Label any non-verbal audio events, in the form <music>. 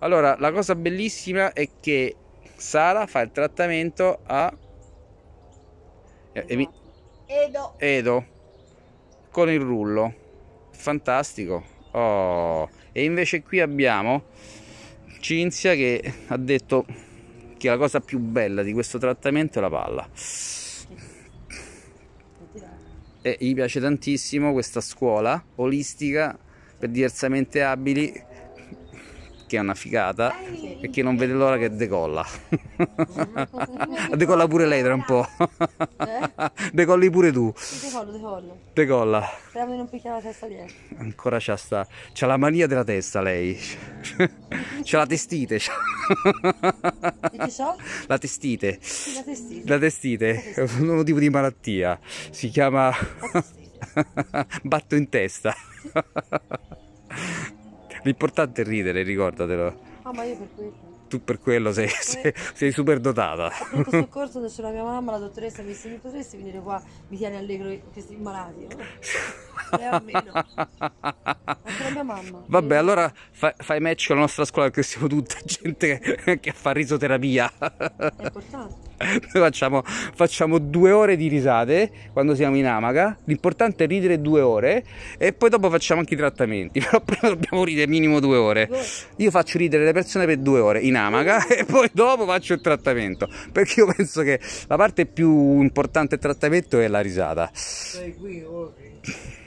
Allora, la cosa bellissima è che Sara fa il trattamento a eh, Edo. Edo. con il rullo. Fantastico. Oh. E invece qui abbiamo Cinzia che ha detto che la cosa più bella di questo trattamento è la palla. E gli piace tantissimo questa scuola olistica per diversamente abili che è una figata e che non vede l'ora che decolla. <laughs> decolla pure lei tra un po'. Eh? Decolli pure tu. Decollo, decollo. Decolla. Speriamo di non picchiare la testa dietro. Ancora c'ha sta... C'ha la mania della testa lei. c'ha la testite. C'ha... La testite. La testite. È un nuovo tipo di malattia. Si chiama... <laughs> Batto in testa. <laughs> L'importante è ridere, ricordatelo. Ah, ma io per quello. Tu per quello sei, sei, sei super dotata. A soccorso c'è la mia mamma, la dottoressa, mi disse, potresti venire qua, mi tieni allegro questi malati. Eh? almeno. Anche la mia mamma. Vabbè, allora fai, fai match con la nostra scuola perché siamo tutta gente che fa risoterapia. È importante. <laughs> facciamo, facciamo, due ore di risate quando siamo in amaca. L'importante è ridere due ore e poi dopo facciamo anche i trattamenti. <laughs> Però prima dobbiamo ridere minimo due ore. Io faccio ridere le persone per due ore in amaca <laughs> e poi dopo faccio il trattamento. Perché io penso che la parte più importante del trattamento è la risata. Sei qui oggi.